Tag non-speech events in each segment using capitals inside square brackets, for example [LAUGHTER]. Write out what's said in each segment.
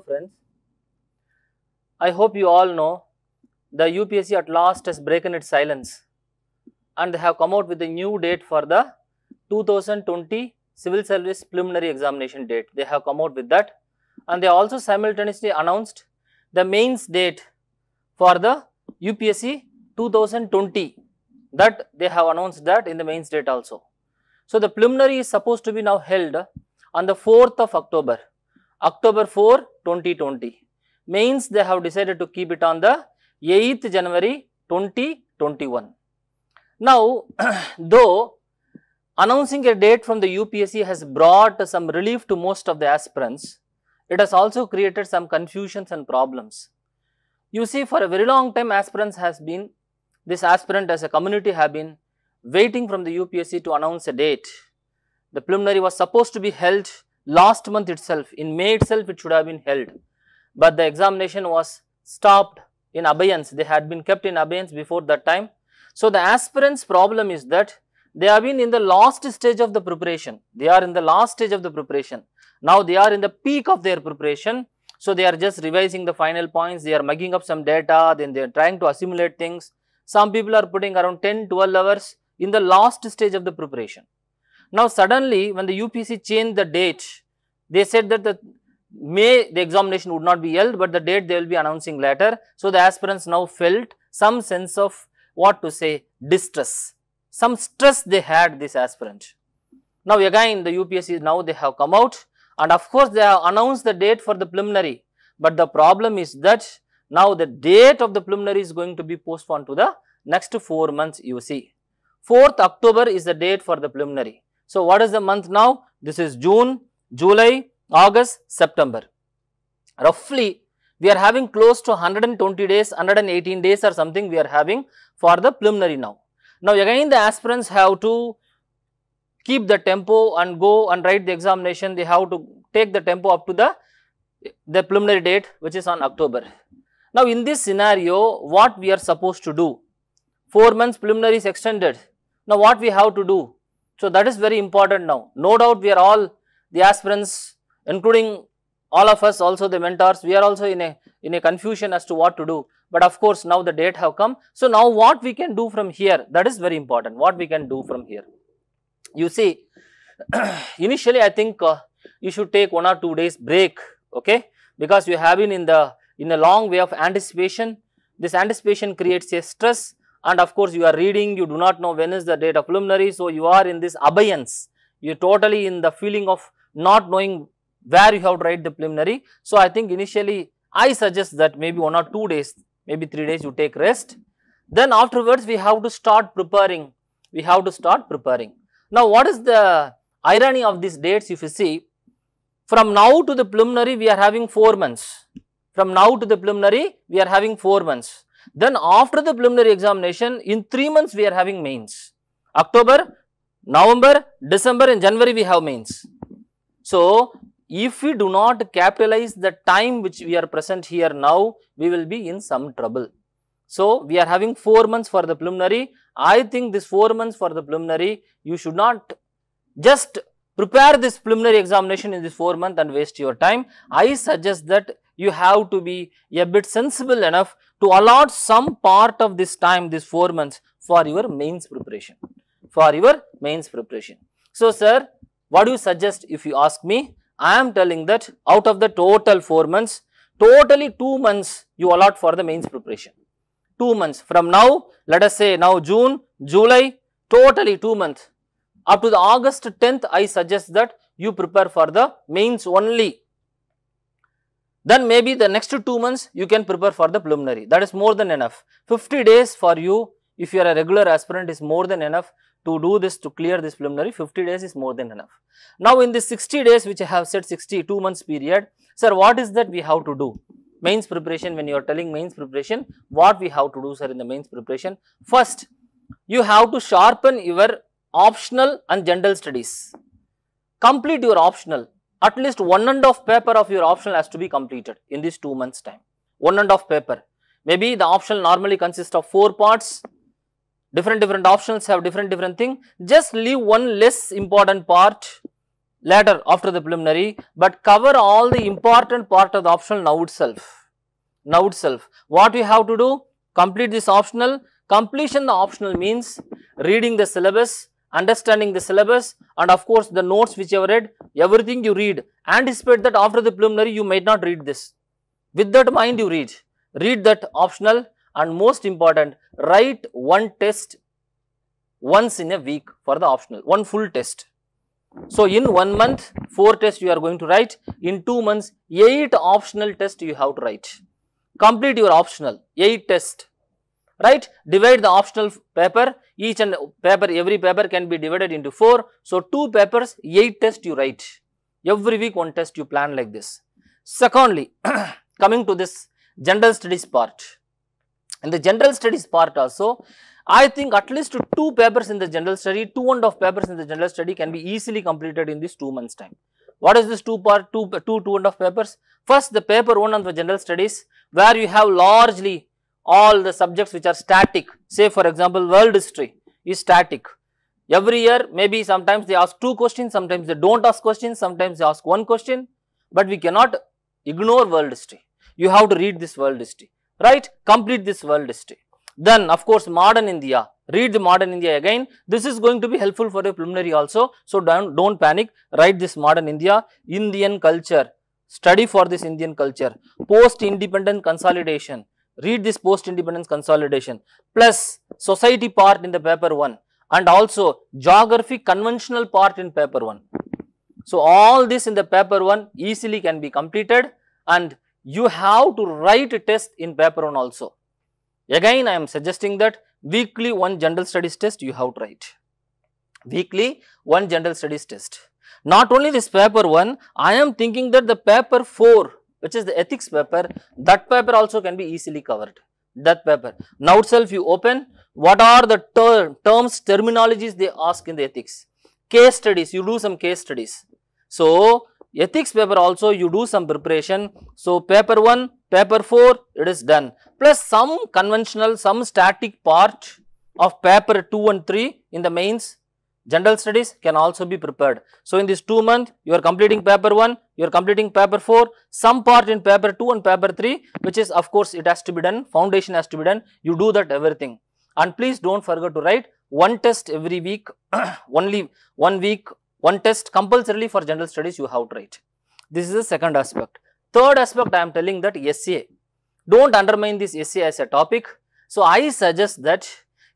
friends, I hope you all know the UPSC at last has broken its silence and they have come out with a new date for the 2020 civil service preliminary examination date. They have come out with that and they also simultaneously announced the mains date for the UPSC 2020 that they have announced that in the mains date also. So, the preliminary is supposed to be now held on the 4th of October October 4, 2020 means they have decided to keep it on the 8th January 2021. Now, [CLEARS THROAT] though announcing a date from the UPSC has brought some relief to most of the aspirants, it has also created some confusions and problems. You see for a very long time aspirants has been, this aspirant as a community have been waiting from the UPSC to announce a date. The preliminary was supposed to be held last month itself, in May itself it should have been held, but the examination was stopped in abeyance, they had been kept in abeyance before that time. So, the aspirants problem is that they have been in the last stage of the preparation, they are in the last stage of the preparation. Now, they are in the peak of their preparation. So, they are just revising the final points, they are mugging up some data, then they are trying to assimilate things. Some people are putting around 10, 12 hours in the last stage of the preparation. Now, suddenly when the UPC changed the date, they said that the May the examination would not be held, but the date they will be announcing later. So, the aspirants now felt some sense of what to say distress, some stress they had this aspirant. Now, again the UPSC now they have come out and of course, they have announced the date for the preliminary, but the problem is that now the date of the preliminary is going to be postponed to the next 4 months you see. 4th October is the date for the preliminary. So, what is the month now? This is June, July, August, September. Roughly, we are having close to 120 days, 118 days or something we are having for the preliminary now. Now, again the aspirants have to keep the tempo and go and write the examination, they have to take the tempo up to the, the preliminary date which is on October. Now, in this scenario, what we are supposed to do? 4 months preliminary is extended. Now, what we have to do? So, that is very important now. No doubt we are all the aspirants including all of us also the mentors we are also in a in a confusion as to what to do. But of course, now the date have come. So, now what we can do from here that is very important what we can do from here. You see [CLEARS THROAT] initially I think uh, you should take one or two days break okay because you have been in the in a long way of anticipation. This anticipation creates a stress and of course you are reading, you do not know when is the date of preliminary. So, you are in this abeyance, you are totally in the feeling of not knowing where you have to write the preliminary. So, I think initially I suggest that maybe one or two days, maybe three days you take rest. Then afterwards we have to start preparing, we have to start preparing. Now, what is the irony of these dates if you see, from now to the preliminary we are having 4 months, from now to the preliminary we are having 4 months. Then after the preliminary examination, in 3 months we are having mains. October, November, December and January we have mains. So, if we do not capitalize the time which we are present here now, we will be in some trouble. So, we are having 4 months for the preliminary. I think this 4 months for the preliminary, you should not just prepare this preliminary examination in this 4 month and waste your time. I suggest that you have to be a bit sensible enough to allot some part of this time, this 4 months for your mains preparation, for your mains preparation. So, sir, what do you suggest if you ask me? I am telling that out of the total 4 months, totally 2 months you allot for the mains preparation. 2 months from now, let us say now June, July, totally 2 months. Up to the August 10th, I suggest that you prepare for the mains only then maybe the next two months you can prepare for the preliminary that is more than enough. 50 days for you if you are a regular aspirant is more than enough to do this to clear this preliminary 50 days is more than enough. Now in this 60 days which I have said sixty two months period sir what is that we have to do mains preparation when you are telling mains preparation what we have to do sir in the mains preparation first you have to sharpen your optional and general studies complete your optional at least one and half paper of your optional has to be completed in this 2 months time. One and half paper. Maybe the optional normally consists of 4 parts, different different options have different different thing. Just leave one less important part later after the preliminary, but cover all the important part of the optional now itself. Now itself. What we have to do? Complete this optional. Completion the optional means reading the syllabus, understanding the syllabus and of course the notes which you have read, everything you read, anticipate that after the preliminary you might not read this. With that mind you read, read that optional and most important write one test once in a week for the optional, one full test. So, in one month 4 tests you are going to write, in 2 months 8 optional tests you have to write, complete your optional 8 tests right divide the optional paper each and paper every paper can be divided into 4 so two papers eight test you write every week one test you plan like this secondly [CLEARS THROAT] coming to this general studies part in the general studies part also I think at least two papers in the general study, two and a half papers in the general study can be easily completed in this two months time. What is this two part, of papers? First, the paper one on the general studies where you have largely all the subjects which are static say for example world history is static every year maybe sometimes they ask two questions sometimes they don't ask questions sometimes they ask one question but we cannot ignore world history you have to read this world history right complete this world history then of course modern india read the modern india again this is going to be helpful for your preliminary also so don't don't panic write this modern india indian culture study for this indian culture post independent consolidation read this post independence consolidation plus society part in the paper 1 and also geography conventional part in paper 1. So, all this in the paper 1 easily can be completed and you have to write a test in paper 1 also. Again I am suggesting that weekly one general studies test you have to write, weekly one general studies test. Not only this paper 1, I am thinking that the paper 4 which is the ethics paper, that paper also can be easily covered, that paper. Now itself you open, what are the ter terms, terminologies they ask in the ethics, case studies, you do some case studies. So, ethics paper also you do some preparation. So, paper 1, paper 4, it is done. Plus some conventional, some static part of paper 2 and 3 in the mains General studies can also be prepared. So, in this 2 month, you are completing paper 1, you are completing paper 4, some part in paper 2 and paper 3, which is of course, it has to be done, foundation has to be done, you do that everything. And please do not forget to write one test every week, [CLEARS THROAT] only one week, one test compulsorily for general studies you have to write. This is the second aspect. Third aspect I am telling that essay. Do not undermine this essay as a topic. So, I suggest that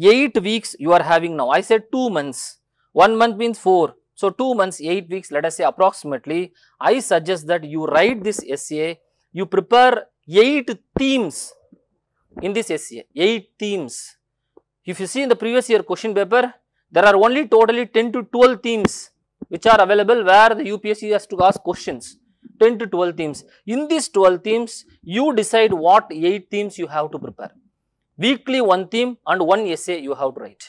8 weeks you are having now, I said 2 months 1 month means 4. So, 2 months, 8 weeks, let us say approximately, I suggest that you write this essay, you prepare 8 themes in this essay, 8 themes. If you see in the previous year question paper, there are only totally 10 to 12 themes which are available where the UPSC has to ask questions, 10 to 12 themes. In these 12 themes, you decide what 8 themes you have to prepare. Weekly one theme and one essay you have to write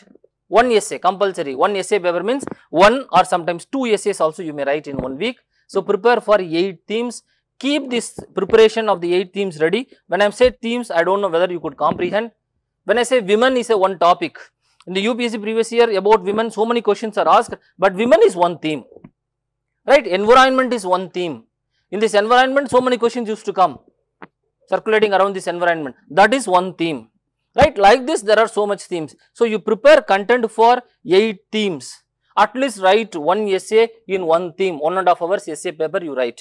one essay compulsory, one essay paper means one or sometimes two essays also you may write in one week. So, prepare for 8 themes, keep this preparation of the 8 themes ready. When I say themes, I do not know whether you could comprehend. When I say women is a one topic, in the UPSC previous year about women so many questions are asked, but women is one theme, right, environment is one theme. In this environment so many questions used to come circulating around this environment, that is one theme right. Like this there are so much themes. So, you prepare content for 8 themes at least write one essay in one theme one and a half hours essay paper you write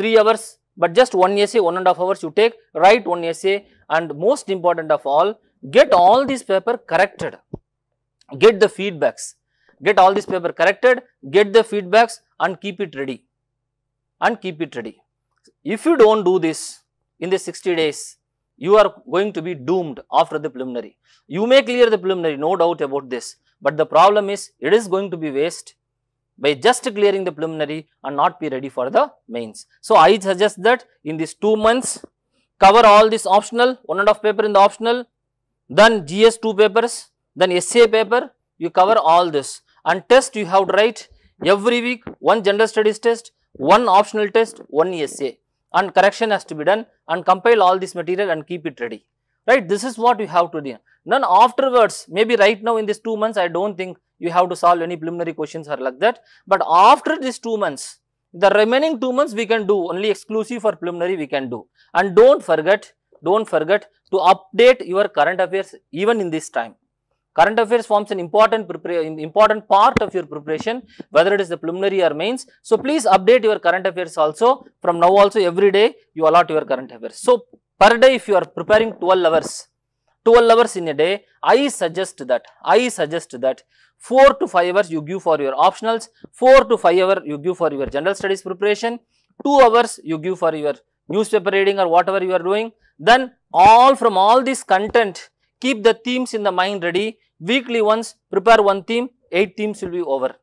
3 hours but just one essay one and a half hours you take write one essay and most important of all get all this paper corrected get the feedbacks get all this paper corrected get the feedbacks and keep it ready and keep it ready if you don't do this in the 60 days you are going to be doomed after the preliminary. You may clear the preliminary, no doubt about this, but the problem is it is going to be waste by just clearing the preliminary and not be ready for the mains. So, I suggest that in these 2 months cover all this optional, one and a half paper in the optional, then GS2 papers, then essay paper, you cover all this and test you have to write every week one general studies test, one optional test, one essay and correction has to be done and compile all this material and keep it ready right this is what you have to do then afterwards maybe right now in these 2 months i don't think you have to solve any preliminary questions or like that but after these 2 months the remaining 2 months we can do only exclusive for preliminary we can do and don't forget don't forget to update your current affairs even in this time Current affairs forms an important, important part of your preparation, whether it is the preliminary or mains. So, please update your current affairs also. From now also, every day you allot your current affairs. So, per day if you are preparing 12 hours, 12 hours in a day, I suggest that, I suggest that 4 to 5 hours you give for your optionals, 4 to 5 hours you give for your general studies preparation, 2 hours you give for your newspaper reading or whatever you are doing. Then all from all this content, keep the themes in the mind ready weekly once prepare one theme, 8 themes will be over.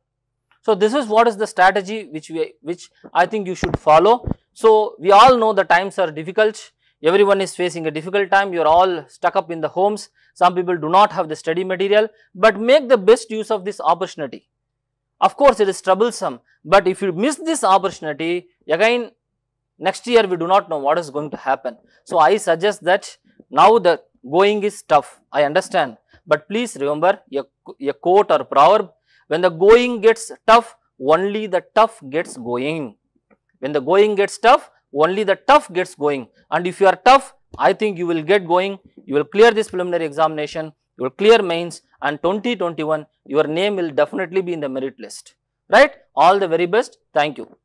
So, this is what is the strategy which we which I think you should follow. So, we all know the times are difficult, everyone is facing a difficult time, you are all stuck up in the homes, some people do not have the study material, but make the best use of this opportunity. Of course, it is troublesome, but if you miss this opportunity, again next year we do not know what is going to happen. So, I suggest that now the going is tough, I understand, but please remember a, a quote or proverb, when the going gets tough, only the tough gets going. When the going gets tough, only the tough gets going. And if you are tough, I think you will get going, you will clear this preliminary examination, you will clear mains and 2021, your name will definitely be in the merit list, right? All the very best. Thank you.